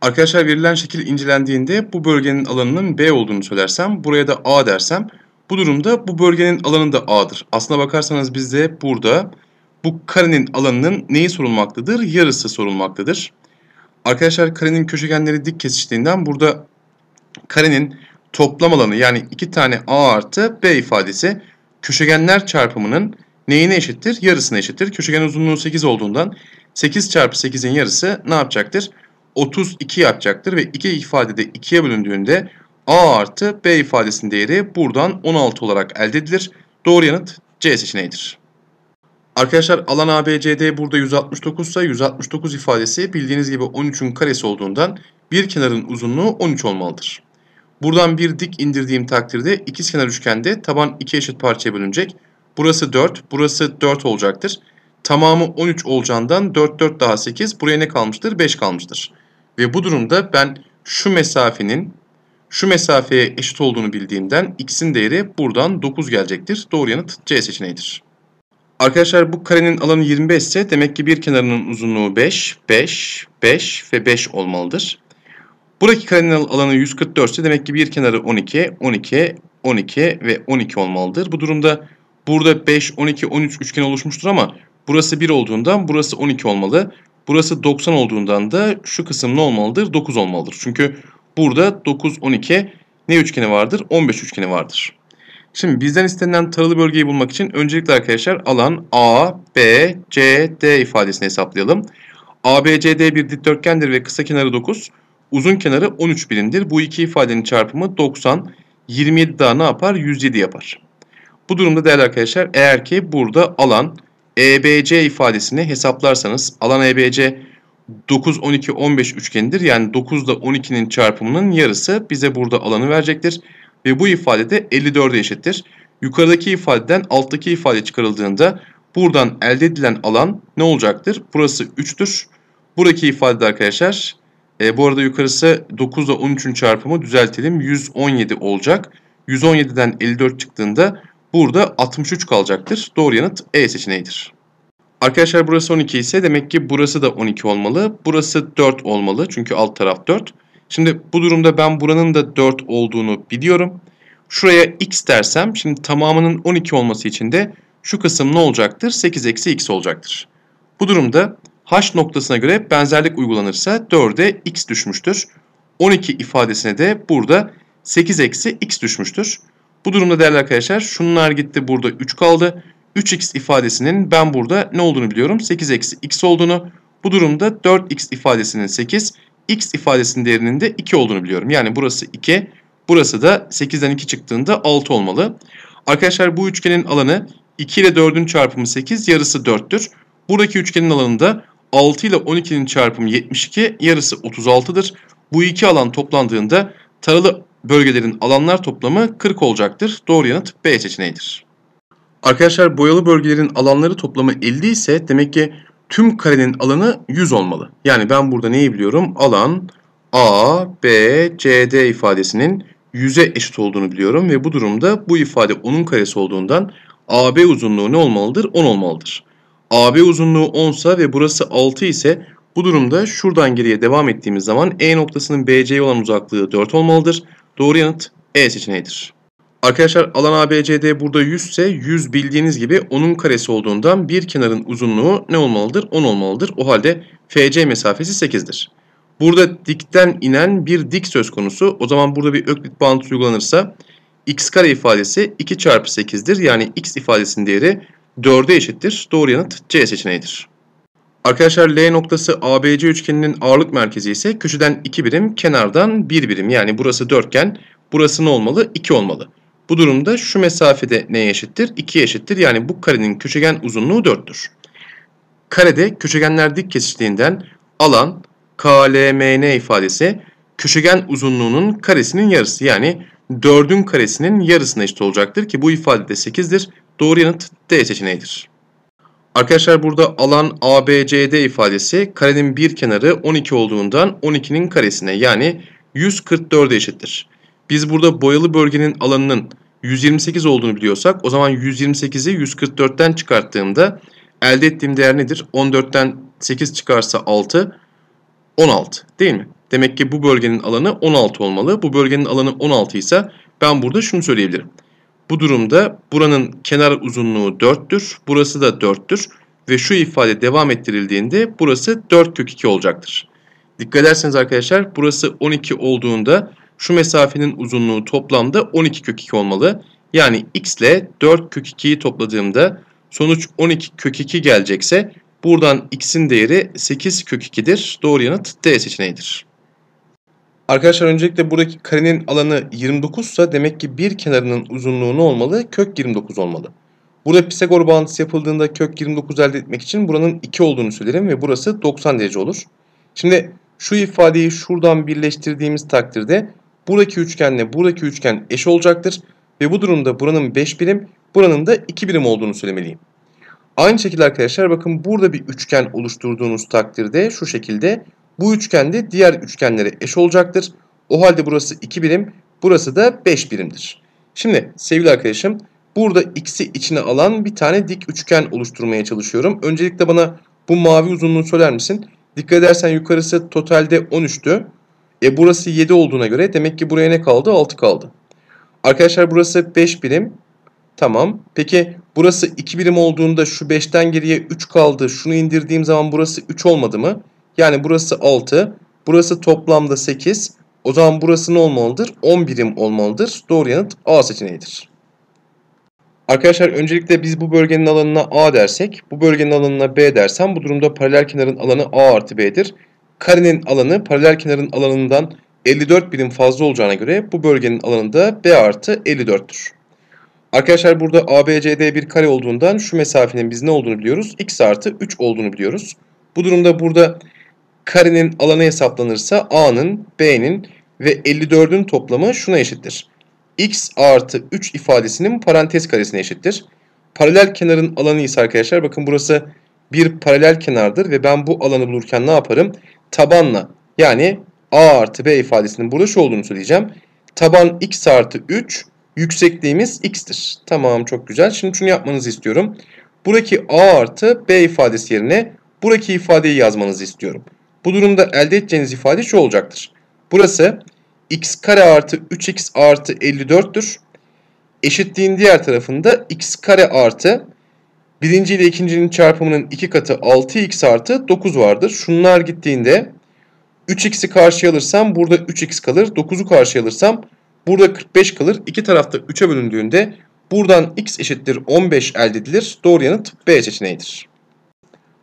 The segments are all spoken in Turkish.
Arkadaşlar verilen şekil incelendiğinde bu bölgenin alanının B olduğunu söylersem, buraya da A dersem, bu durumda bu bölgenin alanı da A'dır. Aslına bakarsanız bizde burada bu karenin alanının neyi sorulmaktadır? Yarısı sorulmaktadır. Arkadaşlar karenin köşegenleri dik kesiştiğinden burada karenin toplam alanı yani iki tane A artı B ifadesi köşegenler çarpımının neyine eşittir? Yarısına eşittir. Köşegen uzunluğu 8 olduğundan 8 çarpı 8'in yarısı ne yapacaktır? 32 yapacaktır ve 2 ifadede 2'ye bölündüğünde A artı B ifadesinin değeri buradan 16 olarak elde edilir. Doğru yanıt C seçeneğidir. Arkadaşlar alan ABCD burada 169 ise 169 ifadesi bildiğiniz gibi 13'ün karesi olduğundan bir kenarın uzunluğu 13 olmalıdır. Buradan bir dik indirdiğim takdirde ikizkenar üçgende taban 2 eşit parçaya bölünecek. Burası 4, burası 4 olacaktır. Tamamı 13 olacağından 4 4 daha 8 buraya ne kalmıştır? 5 kalmıştır. Ve bu durumda ben şu mesafenin şu mesafeye eşit olduğunu bildiğimden x'in değeri buradan 9 gelecektir. Doğru yanıt C seçeneğidir. Arkadaşlar bu karenin alanı 25 ise demek ki bir kenarının uzunluğu 5, 5, 5 ve 5 olmalıdır. Buradaki karenin alanı 144 ise demek ki bir kenarı 12, 12, 12 ve 12 olmalıdır. Bu durumda burada 5, 12, 13 üçgen oluşmuştur ama burası 1 olduğundan burası 12 olmalı. Burası 90 olduğundan da şu kısım ne olmalıdır? 9 olmalıdır. Çünkü burada 9, 12 ne üçgeni vardır? 15 üçgeni vardır. Şimdi bizden istenilen taralı bölgeyi bulmak için öncelikle arkadaşlar alan A, B, C, D ifadesini hesaplayalım. ABCD bir dikdörtgendir ve kısa kenarı 9, uzun kenarı 13 birimdir. Bu iki ifadenin çarpımı 90, 27 daha ne yapar? 107 yapar. Bu durumda değerli arkadaşlar eğer ki burada alan EBC ifadesini hesaplarsanız alan EBC 9, 12, 15 üçgenidir. Yani 9 ile 12'nin çarpımının yarısı bize burada alanı verecektir. Ve bu ifade de 54'e eşittir. Yukarıdaki ifadeden alttaki ifade çıkarıldığında buradan elde edilen alan ne olacaktır? Burası 3'tür. Buradaki ifade de arkadaşlar e, bu arada yukarısı 9 ile 13'ün çarpımı düzeltelim 117 olacak. 117'den 54 çıktığında Burada 63 kalacaktır. Doğru yanıt E seçeneğidir. Arkadaşlar burası 12 ise demek ki burası da 12 olmalı. Burası 4 olmalı çünkü alt taraf 4. Şimdi bu durumda ben buranın da 4 olduğunu biliyorum. Şuraya x dersem şimdi tamamının 12 olması için de şu kısım ne olacaktır? 8 eksi x olacaktır. Bu durumda h noktasına göre benzerlik uygulanırsa 4'e x düşmüştür. 12 ifadesine de burada 8 eksi x düşmüştür. Bu durumda değerli arkadaşlar şunlar gitti burada 3 kaldı. 3x ifadesinin ben burada ne olduğunu biliyorum. 8 eksi x olduğunu. Bu durumda 4x ifadesinin 8, x ifadesinin değerinin de 2 olduğunu biliyorum. Yani burası 2, burası da 8'den 2 çıktığında 6 olmalı. Arkadaşlar bu üçgenin alanı 2 ile 4'ün çarpımı 8, yarısı 4'tür. Buradaki üçgenin alanında 6 ile 12'nin çarpımı 72, yarısı 36'dır. Bu iki alan toplandığında taralı bölgelerin alanlar toplamı 40 olacaktır. Doğru yanıt B seçeneğidir. Arkadaşlar boyalı bölgelerin alanları toplamı 50 ise demek ki tüm karenin alanı 100 olmalı. Yani ben burada neyi biliyorum? Alan A, B, C, D ifadesinin 100'e eşit olduğunu biliyorum ve bu durumda bu ifade 10'un karesi olduğundan AB uzunluğu ne olmalıdır? 10 olmalıdır. AB uzunluğu 10 sa ve burası 6 ise bu durumda şuradan geriye devam ettiğimiz zaman E noktasının BC'ye olan uzaklığı 4 olmalıdır. Doğru yanıt E seçeneğidir. Arkadaşlar alan ABCD burada 100 ise 100 bildiğiniz gibi onun karesi olduğundan bir kenarın uzunluğu ne olmalıdır? 10 olmalıdır. O halde FC mesafesi 8'dir. Burada dikten inen bir dik söz konusu. O zaman burada bir öklit bağıntı uygulanırsa x kare ifadesi 2 çarpı 8'dir. Yani x ifadesinin değeri 4'e eşittir. Doğru yanıt C seçeneğidir. Arkadaşlar L noktası ABC üçgeninin ağırlık merkezi ise köşeden 2 birim, kenardan 1 bir birim. Yani burası dörtgen, burası ne olmalı? 2 olmalı. Bu durumda şu mesafede neye eşittir? 2'ye eşittir. Yani bu karenin köşegen uzunluğu 4'tür. Karede köşegenler dik kesiştiğinden alan KLMN ifadesi köşegen uzunluğunun karesinin yarısı yani 4'ün karesinin yarısına eşit olacaktır ki bu ifade de 8'dir. Doğru yanıt D seçeneğidir. Arkadaşlar burada alan ABCD ifadesi karenin bir kenarı 12 olduğundan 12'nin karesine yani 144'e eşittir. Biz burada boyalı bölgenin alanının 128 olduğunu biliyorsak o zaman 128'i 144'ten çıkarttığımda elde ettiğim değer nedir? 14'ten 8 çıkarsa 6, 16 değil mi? Demek ki bu bölgenin alanı 16 olmalı. Bu bölgenin alanı 16 ise ben burada şunu söyleyebilirim. Bu durumda buranın kenar uzunluğu 4'tür. Burası da 4'tür. Ve şu ifade devam ettirildiğinde burası 4 kök 2 olacaktır. Dikkat ederseniz arkadaşlar burası 12 olduğunda şu mesafenin uzunluğu toplamda 12 kök 2 olmalı. Yani x ile 4 kök 2'yi topladığımda sonuç 12 kök 2 gelecekse buradan x'in değeri 8 kök 2'dir. Doğru yanıt D seçeneğidir. Arkadaşlar öncelikle buradaki karenin alanı 29 ise demek ki bir kenarının uzunluğu ne olmalı? Kök 29 olmalı. Burada Pisagor bağıntısı yapıldığında kök 29 elde etmek için buranın 2 olduğunu söylerim ve burası 90 derece olur. Şimdi şu ifadeyi şuradan birleştirdiğimiz takdirde buradaki üçgenle buradaki üçgen eş olacaktır. Ve bu durumda buranın 5 birim, buranın da 2 birim olduğunu söylemeliyim. Aynı şekilde arkadaşlar bakın burada bir üçgen oluşturduğunuz takdirde şu şekilde bu üçgen de diğer üçgenlere eş olacaktır. O halde burası 2 birim, burası da 5 birimdir. Şimdi sevgili arkadaşım burada x'i içine alan bir tane dik üçgen oluşturmaya çalışıyorum. Öncelikle bana bu mavi uzunluğu söyler misin? Dikkat edersen yukarısı totalde 13'tü. E burası 7 olduğuna göre demek ki buraya ne kaldı? 6 kaldı. Arkadaşlar burası 5 birim. Tamam. Peki burası 2 birim olduğunda şu 5'ten geriye 3 kaldı. Şunu indirdiğim zaman burası 3 olmadı mı? Yani burası 6. Burası toplamda 8. O zaman burası ne olmalıdır? 10 birim olmalıdır. Doğru yanıt A seçeneğidir. Arkadaşlar öncelikle biz bu bölgenin alanına A dersek, bu bölgenin alanına B dersem bu durumda paralel kenarın alanı A artı B'dir. Karenin alanı paralel kenarın alanından 54 birim fazla olacağına göre bu bölgenin alanı da B artı 54'tür. Arkadaşlar burada ABCD bir kare olduğundan şu mesafenin biz ne olduğunu biliyoruz? X artı 3 olduğunu biliyoruz. Bu durumda burada karenin alanı hesaplanırsa A'nın, B'nin ve 54'ün toplamı şuna eşittir. X artı 3 ifadesinin parantez karesine eşittir. Paralel kenarın alanı ise arkadaşlar bakın burası bir paralel kenardır ve ben bu alanı bulurken ne yaparım? Tabanla yani A artı B ifadesinin burada şu olduğunu söyleyeceğim. Taban X artı 3 yüksekliğimiz X'tir. Tamam çok güzel. Şimdi şunu yapmanızı istiyorum. Buradaki A artı B ifadesi yerine buradaki ifadeyi yazmanızı istiyorum. Bu durumda elde edeceğiniz ifade şu olacaktır. Burası x kare artı 3x artı 54'tür. Eşitliğin diğer tarafında x kare artı birinci ile ikincinin çarpımının iki katı 6x artı 9 vardır. Şunlar gittiğinde 3x'i karşıya alırsam burada 3x kalır. 9'u karşıya alırsam burada 45 kalır. İki tarafta 3'e bölündüğünde buradan x eşittir 15 elde edilir. Doğru yanıt B seçeneğidir.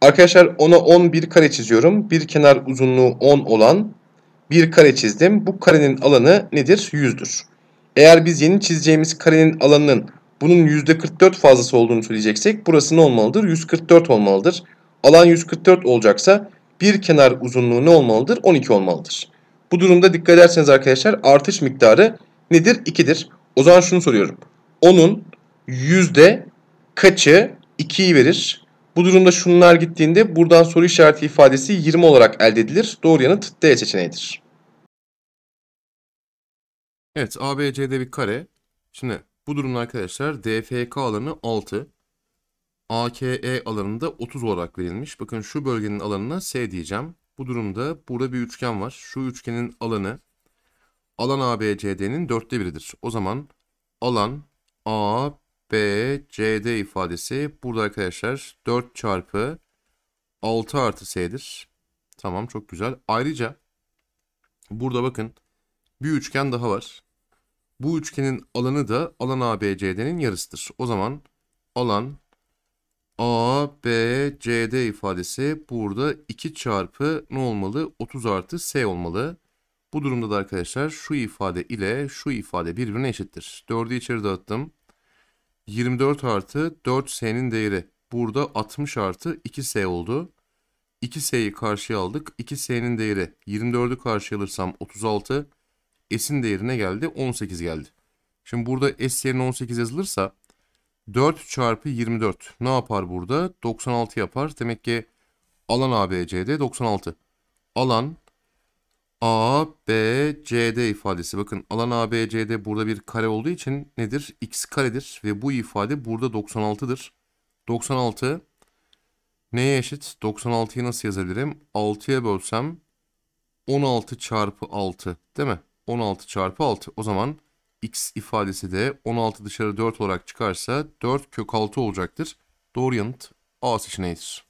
Arkadaşlar ona 10 bir kare çiziyorum. Bir kenar uzunluğu 10 olan bir kare çizdim. Bu karenin alanı nedir? 100'dür. Eğer biz yeni çizeceğimiz karenin alanının bunun %44 fazlası olduğunu söyleyeceksek burası ne olmalıdır? 144 olmalıdır. Alan 144 olacaksa bir kenar uzunluğu ne olmalıdır? 12 olmalıdır. Bu durumda dikkat ederseniz arkadaşlar artış miktarı nedir? 2'dir. O zaman şunu soruyorum. 10'un yüzde kaçı 2'yi verir? Bu durumda şunlar gittiğinde buradan soru işareti ifadesi 20 olarak elde edilir. Doğru yanıt D seçeneğidir. Evet ABC'de bir kare. Şimdi bu durumda arkadaşlar DFK alanı 6. AKE alanında 30 olarak verilmiş. Bakın şu bölgenin alanına S diyeceğim. Bu durumda burada bir üçgen var. Şu üçgenin alanı alan ABCD'nin dörtte biridir. O zaman alan A B, CD ifadesi burada arkadaşlar 4 çarpı 6 artı S'dir. Tamam çok güzel. Ayrıca burada bakın bir üçgen daha var. Bu üçgenin alanı da alan ABCD'nin yarısıdır. O zaman alan A B ABCD ifadesi burada 2 çarpı ne olmalı? 30 artı S olmalı. Bu durumda da arkadaşlar şu ifade ile şu ifade birbirine eşittir. 4'ü içeri dağıttım. 24 artı 4S'nin değeri. Burada 60 artı 2S oldu. 2S'yi karşıya aldık. 2S'nin değeri 24'ü karşıya alırsam 36. S'in değerine geldi 18 geldi. Şimdi burada S yerine 18 yazılırsa 4 çarpı 24 ne yapar burada? 96 yapar. Demek ki alan ABCD 96. Alan A, B, C, D ifadesi. Bakın alan A, B, C, D burada bir kare olduğu için nedir? X karedir ve bu ifade burada 96'dır. 96 neye eşit? 96'yı nasıl yazabilirim? 6'ya bölsem 16 çarpı 6 değil mi? 16 çarpı 6. O zaman x ifadesi de 16 dışarı 4 olarak çıkarsa 4 kök 6 olacaktır. Doğru yanıt A seçeneğidir.